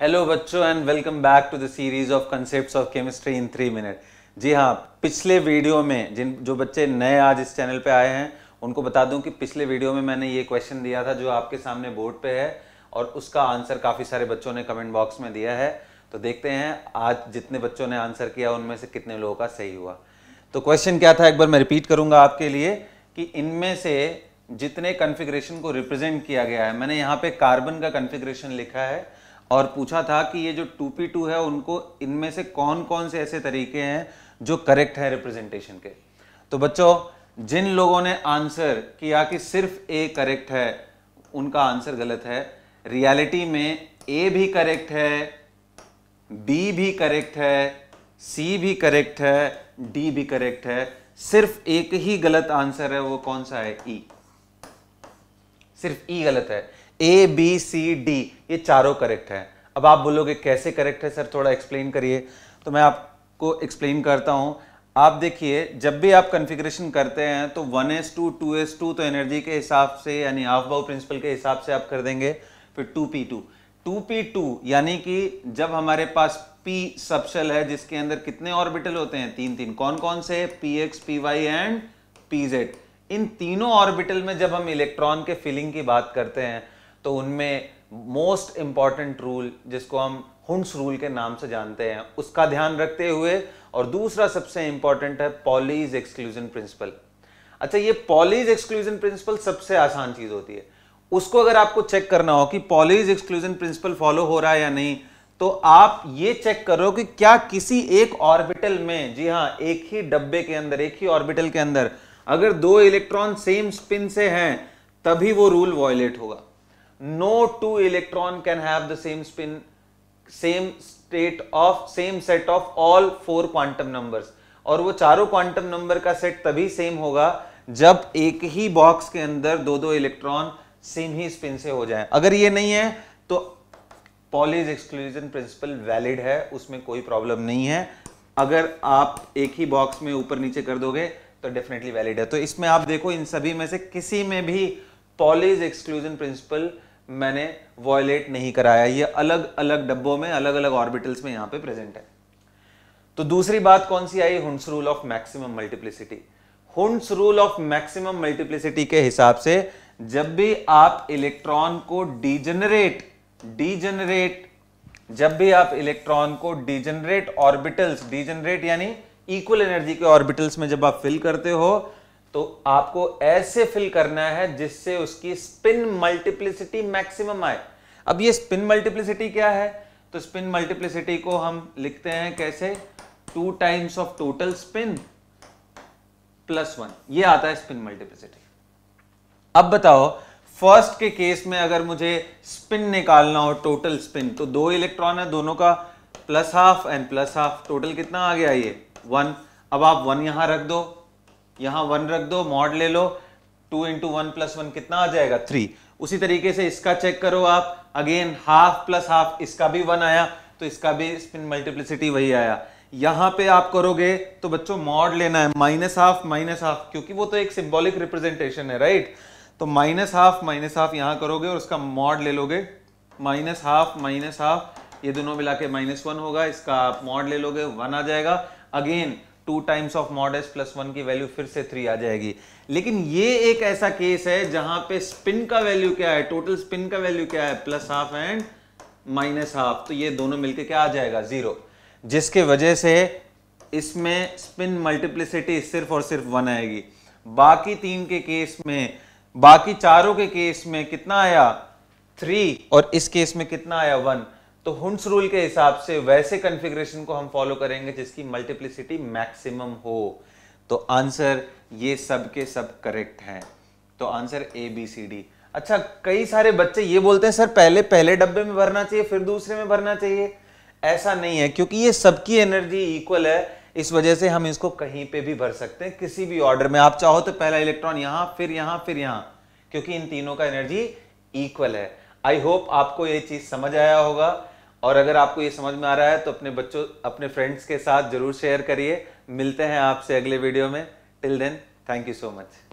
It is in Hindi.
हेलो बच्चों and welcome back to the series of concept of chemistry in three minute जी हाँ पिछले वीडियो में जिन जो बच्चे नए आज इस चैनल पे आए हैं उनको बता दूं कि पिछले वीडियो में मैंने ये क्वेश्चन दिया था जो आपके सामने बोर्ड पे है और उसका आंसर काफ़ी सारे बच्चों ने कमेंट बॉक्स में दिया है तो देखते हैं आज जितने बच्चों ने आंसर किया उनमें से कितने लोगों का सही हुआ तो क्वेश्चन क्या था एक बार मैं रिपीट करूंगा आपके लिए कि इनमें से जितने कन्फिग्रेशन को रिप्रेजेंट किया गया है मैंने यहाँ पे कार्बन का कन्फिग्रेशन लिखा है और पूछा था कि ये जो टू पी टू है उनको इनमें से कौन कौन से ऐसे तरीके हैं जो करेक्ट है रिप्रेजेंटेशन के तो बच्चों जिन लोगों ने आंसर किया कि सिर्फ ए करेक्ट है उनका आंसर गलत है रियलिटी में ए भी करेक्ट है बी भी करेक्ट है सी भी करेक्ट है डी भी करेक्ट है सिर्फ एक ही गलत आंसर है वो कौन सा है ई e. सिर्फ ई e गलत है ए बी सी डी ये चारों करेक्ट हैं अब आप बोलोगे कैसे करेक्ट है सर थोड़ा एक्सप्लेन करिए तो मैं आपको एक्सप्लेन करता हूँ आप देखिए जब भी आप कन्फिग्रेशन करते हैं तो one s two two s two तो एनर्जी के हिसाब से यानी हाफ बाउ प्रिंसिपल के हिसाब से आप कर देंगे फिर two p two two p two यानी कि जब हमारे पास पी सबशेल है जिसके अंदर कितने ऑर्बिटल होते हैं तीन तीन कौन कौन से p x p y and p z इन तीनों ऑर्बिटल में जब हम इलेक्ट्रॉन के फिलिंग की बात करते हैं तो उनमें मोस्ट इम्पॉर्टेंट रूल जिसको हम हुंस रूल के नाम से जानते हैं उसका ध्यान रखते हुए और दूसरा सबसे इम्पॉर्टेंट है पॉलीज एक्सक्लूजन प्रिंसिपल अच्छा ये पॉलीज एक्सक्लूजन प्रिंसिपल सबसे आसान चीज़ होती है उसको अगर आपको चेक करना हो कि पॉलीज एक्सक्लूजन प्रिंसिपल फॉलो हो रहा है या नहीं तो आप ये चेक करो कि क्या किसी एक ऑर्बिटल में जी हाँ एक ही डब्बे के अंदर एक ही ऑर्बिटल के अंदर अगर दो इलेक्ट्रॉन सेम स्पिन से हैं तभी वो रूल वॉयलेट होगा no two electron can have the same spin same state of same set of all four quantum numbers और वो चारों क्वांटम नंबर का सेट तभी सेम होगा जब एक ही बॉक्स के अंदर दो दो इलेक्ट्रॉन सेम ही स्पिन से हो जाए अगर ये नहीं है तो पॉलीज एक्सक्लूजन प्रिंसिपल वैलिड है उसमें कोई प्रॉब्लम नहीं है अगर आप एक ही बॉक्स में ऊपर नीचे कर दोगे तो डेफिनेटली वैलिड है तो इसमें आप देखो इन सभी में से किसी में भी पॉलीज एक्सक्लूजन प्रिंसिपल मैंने वॉयलेट नहीं कराया ये अलग अलग डब्बों में अलग अलग ऑर्बिटल्स में यहां पे प्रेजेंट है तो दूसरी बात कौन सी आई Hund's rule of maximum multiplicity Hund's rule of maximum multiplicity के हिसाब से जब भी आप इलेक्ट्रॉन को डीजनरेट डीजनरेट जब भी आप इलेक्ट्रॉन को डीजनरेट ऑर्बिटल्स डीजनरेट यानी इक्वल एनर्जी के ऑर्बिटल्स में जब आप फिल करते हो तो आपको ऐसे फिल करना है जिससे उसकी स्पिन मल्टीप्लिसिटी मैक्सिमम आए अब ये स्पिन मल्टीप्लिसिटी क्या है तो स्पिन मल्टीप्लिसिटी को हम लिखते हैं कैसे two times of total spin plus one ये आता है स्पिन मल्टीप्लिसिटी अब बताओ फर्स्ट के केस में अगर मुझे स्पिन निकालना हो टोटल स्पिन तो दो इलेक्ट्रॉन है दोनों का plus half and plus half total कितना आ गया ये वन अब आप वन यहां रख दो यहाँ वन रख दो मॉड ले लो two into one plus one कितना आ जाएगा थ्री उसी तरीके से इसका चेक करो आप अगेन हाफ प्लस हाफ इसका भी वन आया तो इसका भी स्पिन मल्टीप्लिसिटी वही आया यहाँ पे आप करोगे तो बच्चों मॉड लेना है माइनस हाफ माइनस हाफ क्योंकि वो तो एक सिंबॉलिक रिप्रेजेंटेशन है राइट तो माइनस हाफ माइनस हाफ यहाँ करोगे और उसका मॉड ले लोगे माइनस हाफ माइनस हाफ ये दोनों मिला के माइनस वन होगा इसका आप मॉड ले लोगे वन आ जाएगा again two times of mod s plus one की वैल्यू फिर से थ्री आ जाएगी लेकिन ये एक ऐसा केस है जहां पे स्पिन का वैल्यू क्या है टोटल स्पिन का वैल्यू क्या है plus half and minus half तो ये दोनों मिलके क्या आ जाएगा जीरो जिसके वजह से इसमें स्पिन मल्टीप्लिसिटी सिर्फ और सिर्फ वन आएगी बाकी तीन के केस में बाकी चारों के केस में कितना आया थ्री और इस केस में कितना आया वन तो हुंस रूल के हिसाब से वैसे कॉन्फ़िगरेशन को हम फॉलो करेंगे जिसकी मल्टीप्लिसिटी मैक्सिमम हो तो आंसर ये सब के सब करेक्ट हैं तो answer A B C D अच्छा कई सारे बच्चे ये बोलते हैं सर पहले पहले डब्बे में भरना चाहिए फिर दूसरे में भरना चाहिए ऐसा नहीं है क्योंकि ये सबकी एनर्जी इक्वल है इस वजह से हम इसको कहीं पे भी भर सकते हैं किसी भी ऑर्डर में आप चाहो तो पहला इलेक्ट्रॉन यहां फिर यहां फिर यहां क्योंकि इन तीनों का एनर्जी इक्वल है आई होप आपको ये चीज़ समझ आया होगा और अगर आपको ये समझ में आ रहा है तो अपने बच्चों अपने फ्रेंड्स के साथ जरूर शेयर करिए मिलते हैं आपसे अगले वीडियो में till then thank you so much